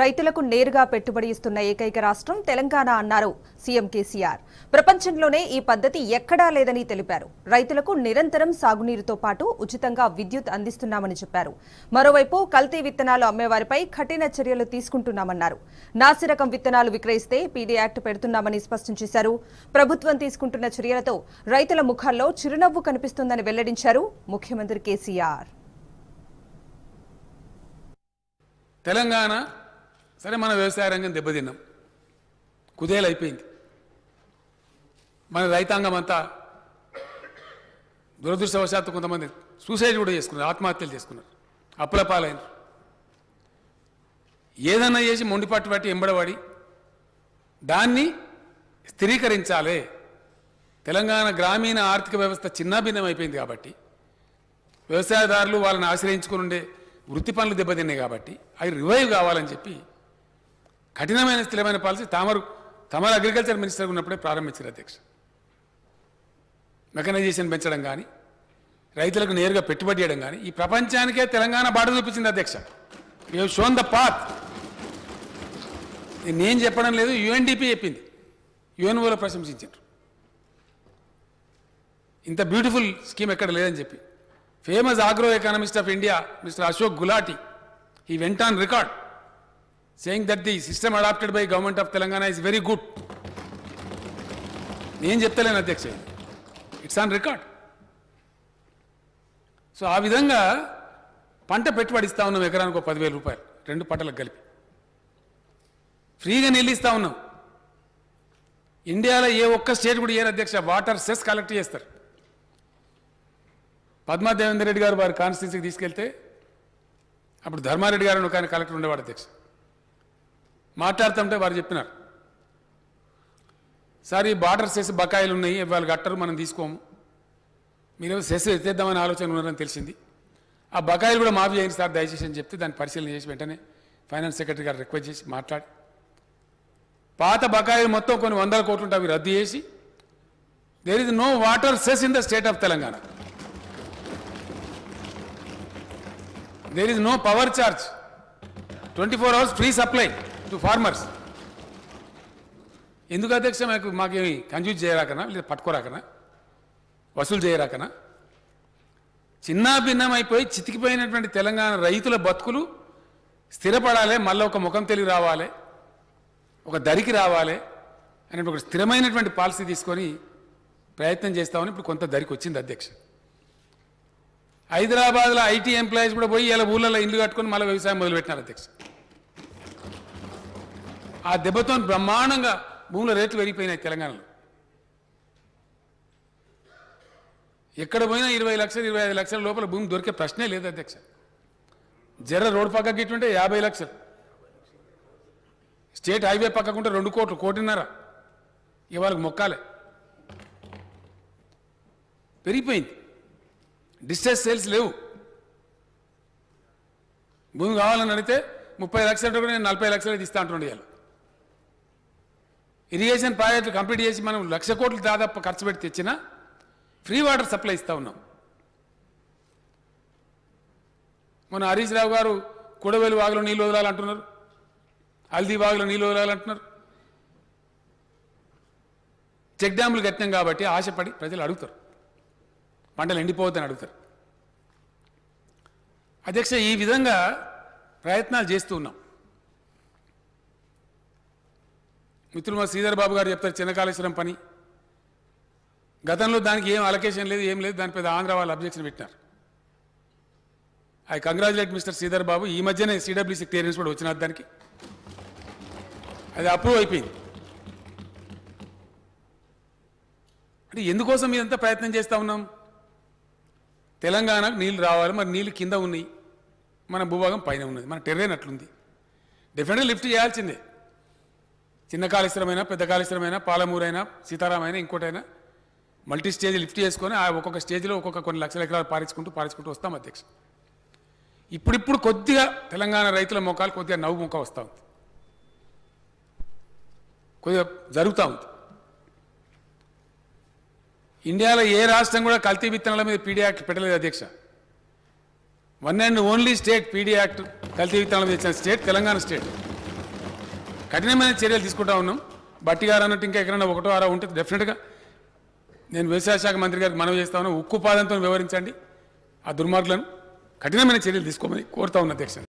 రైతులకు నేరుగా పెట్టుబడి ఇస్తున్న ఏకైక రాష్ట్రం తెలంగాణ అన్నారు సీఎం కేసీఆర్ ప్రపంచంలోనే ఈ పద్ధతి ఎక్కడా లేదని తెలిపారు రైతులకు నిరంతరం సాగునీరుతో పాటు ఉచితంగా విద్యుత్ అందిస్తున్నామని చెప్పారు మరోవైపు కల్తీ విత్తనాలు అమ్మేవారిపై కఠిన చర్యలు తీసుకుంటున్నామన్నారు నాసిరకం విత్తనాలు విక్రయిస్తే పీడీ యాక్ట్ పెడుతున్నామని స్పష్టం చేశారు ప్రభుత్వం తీసుకుంటున్న చర్యలతో రైతుల ముఖాల్లో చిరునవ్వు కనిపిస్తుందని వెల్లడించారు ముఖ్యమంత్రి కేసీఆర్ తెలంగాణ సరే మన వ్యవసాయ రంగం దెబ్బతిన్నాం కుదేలైపోయింది మన రైతాంగం అంతా దురదృష్టవశాత్తు కొంతమంది సూసైడ్ కూడా చేసుకున్నారు ఆత్మహత్యలు చేసుకున్నారు అప్పుల పాలైనరు ఏదన్నా చేసి మొండిపట్టు పట్టి ఎంబడబడి దాన్ని స్థిరీకరించాలి తెలంగాణ గ్రామీణ ఆర్థిక వ్యవస్థ చిన్నాభిన్నం అయిపోయింది కాబట్టి వ్యవసాయదారులు వాళ్ళని ఆశ్రయించుకుని ఉండే వృత్తి పనులు దెబ్బతిన్నాయి కాబట్టి అవి రివైవ్ కావాలని చెప్పి కఠినమైన స్థిరమైన పాలసీ తామరు తమరు అగ్రికల్చర్ మినిస్టర్ ఉన్నప్పుడే ప్రారంభించారు అధ్యక్ష మెకనైజేషన్ పెంచడం కానీ రైతులకు నేరుగా పెట్టుబడి చేయడం కానీ ఈ ప్రపంచానికే తెలంగాణ బాట చూపించింది అధ్యక్ష యూ షోన్ ద పాత్ నేను చెప్పడం లేదు యుఎన్డిపి చెప్పింది యుఎన్ఓలో ప్రశంసించారు ఇంత బ్యూటిఫుల్ స్కీమ్ ఎక్కడ లేదని చెప్పి famous agro economist of India mister Ashok Gulati ఈ went on on record saying that the system adapted by government of Telangana is very good నేను చెప్తలేను అధ్యక్ష ఇట్స్ ఆన్ రికార్డ్ సో ఆ విధంగా పంట పెట్టుబడి ఇస్తా ఉన్నాం ఎకరానికి ఒక పదివేల రూపాయలు రెండు పంటలకు కలిపి ఫ్రీగా నీళ్ళు ఇస్తా ఉన్నాం ఇండియాలో ఏ ఒక్క స్టేట్ కూడా ఏ అధ్యక్ష వాటర్ సెస్ కలెక్ట్ చేస్తారు పద్మాదేవేందర్ రెడ్డి గారు వారి కాన్స్టిట్యూన్సీకి తీసుకెళ్తే అప్పుడు ధర్మారెడ్డి గారు ఒక ఆయన కలెక్టర్ ఉండేవాడు అధ్యక్ష మాట్లాడుతుంటే వారు చెప్పినారు సార్ ఈ బార్డర్ వేసి బకాయిలు ఉన్నాయి ఇవాళ కట్టరు మనం తీసుకోము మీరు సెస్ ఎత్తేద్దామని ఆలోచన ఉన్నారని తెలిసింది ఆ బకాయిలు కూడా మాఫీ చేయండి సార్ దయచేసి అని చెప్తే దాన్ని పరిశీలన చేసి వెంటనే ఫైనాన్స్ సెక్రటరీ గారు రిక్వెస్ట్ చేసి మాట్లాడి పాత బకాయిలు మొత్తం కొన్ని వందల కోట్లు ఉంటాయి రద్దు చేసి there is no water cess in the state of Telangana there is no power charge twenty four hours free supply to farmers ఎందుకు అధ్యక్ష మాకు మాకేమి కన్ఫ్యూజ్ చేయరాకనా లేదా పట్టుకోరాకనా వసూలు చేయరాకనా చిన్న భిన్నమైపోయి చితికిపోయినటువంటి తెలంగాణ రైతుల బతుకులు స్థిరపడాలి మళ్ళీ ఒక ముఖం తెలివి రావాలి ఒక దరికి రావాలి అనే ఒక స్థిరమైనటువంటి పాలసీ తీసుకొని ప్రయత్నం చేస్తామని ఇప్పుడు కొంత దరికి వచ్చింది అధ్యక్ష హైదరాబాద్లో ఐటీ ఎంప్లాయీస్ కూడా పోయి ఇలా ఊళ్ళలో ఇల్లు కట్టుకొని మళ్ళీ వ్యవసాయం మొదలుపెట్టినారు అధ్యక్ష ఆ దెబ్బతో బ్రహ్మాండంగా భూముల రేట్లు పెరిగిపోయినాయి తెలంగాణలో ఎక్కడ పోయినా ఇరవై లక్షలు ఇరవై ఐదు లక్షల లోపల భూమి దొరికే ప్రశ్నే లేదు అధ్యక్ష జర్ర రోడ్డు పక్కకి ఇటుంటే యాభై లక్షలు స్టేట్ హైవే పక్కకుంటే రెండు కోట్లు కోటిన్నర ఇవాళ మొక్కాలే పెరిగిపోయింది డిస్టెస్ సేల్స్ లేవు భూమి కావాలని అడిగితే ముప్పై లక్షలు నేను నలభై లక్షలు ఇస్తా అంటుండే ఇరిగేషన్ ప్రాజెక్టులు కంప్లీట్ చేసి మనం లక్ష కోట్లు దాదాపు ఖర్చు పెట్టి తెచ్చినా ఫ్రీ వాటర్ సప్లై ఇస్తూ ఉన్నాం మన హరీష్ రావు గారు కూడవేలు వాగులో నీళ్ళు వదలాలంటున్నారు హల్దీ వాగులో నీళ్ళు వదలాలంటున్నారు చెక్ డ్యాములు కట్టినం కాబట్టి ఆశపడి ప్రజలు అడుగుతారు పంటలు ఎండిపోవద్దని అడుగుతారు అధ్యక్ష ఈ విధంగా ప్రయత్నాలు చేస్తూ ఉన్నాం మిత్రులు మా శ్రీధర్ బాబు గారు చెప్తారు చిన్నకాళేశ్వరం పని గతంలో దానికి ఏం అలకేషన్ లేదు ఏం లేదు దానిపై ఆంధ్ర వాళ్ళు అబ్జెక్షన్ పెట్టినారు I congratulate mister Sridhar Babu ఈ మధ్యనే సిడబ్ల్యూసీ క్లియరెన్స్ కూడా వచ్చిన దానికి అది అప్రూవ్ అయిపోయింది అంటే ఎందుకోసం ఇదంతా ప్రయత్నం చేస్తూ ఉన్నాం తెలంగాణకు నీళ్ళు రావాలి మరి నీళ్ళు కింద ఉన్నాయి మన భూభాగం పైన ఉన్నది మన టెర్రేన్ అట్లుంది డెఫినెట్గా లిఫ్ట్ చేయాల్సిందే చిన్న కాళేశ్వరమైన పెద్ద కాళేశ్వరమైన పాలమూరైనా సీతారామైనా ఇంకోటైనా మల్టీ స్టేజ్ లిఫ్ట్ చేసుకొని ఆ ఒక్కొక్క స్టేజ్లో ఒక్కొక్క కొన్ని లక్షల ఎకరాలు పారించుకుంటూ పారించుకుంటూ వస్తాం అధ్యక్ష ఇప్పుడిప్పుడు కొద్దిగా తెలంగాణ రైతుల ముఖాలు కొద్దిగా నవ్వు ముఖం వస్తూ ఉంది కొద్దిగా జరుగుతూ ఉంది ఇండియాలో ఏ రాష్ట్రం కూడా కల్తీ విత్తనాల మీద పీడీ యాక్ట్ పెట్టలేదు అధ్యక్ష one and only state PD act కల్తీ విత్తనాల మీద ఇచ్చిన స్టేట్ తెలంగాణ స్టేట్ కఠినమైన చర్యలు తీసుకుంటా ఉన్నాం బట్టి గారు అన్నట్టు ఇంకా ఎక్కడైనా ఒకటో ఆరో ఉంటే డెఫినెట్గా నేను వ్యవసాయ శాఖ మంత్రి గారికి మనవి చేస్తా ఉన్నాను ఉక్కు పాదంతో వివరించండి ఆ దుర్మార్గులను కఠినమైన చర్యలు తీసుకోమని కోరుతా ఉన్న అధ్యక్ష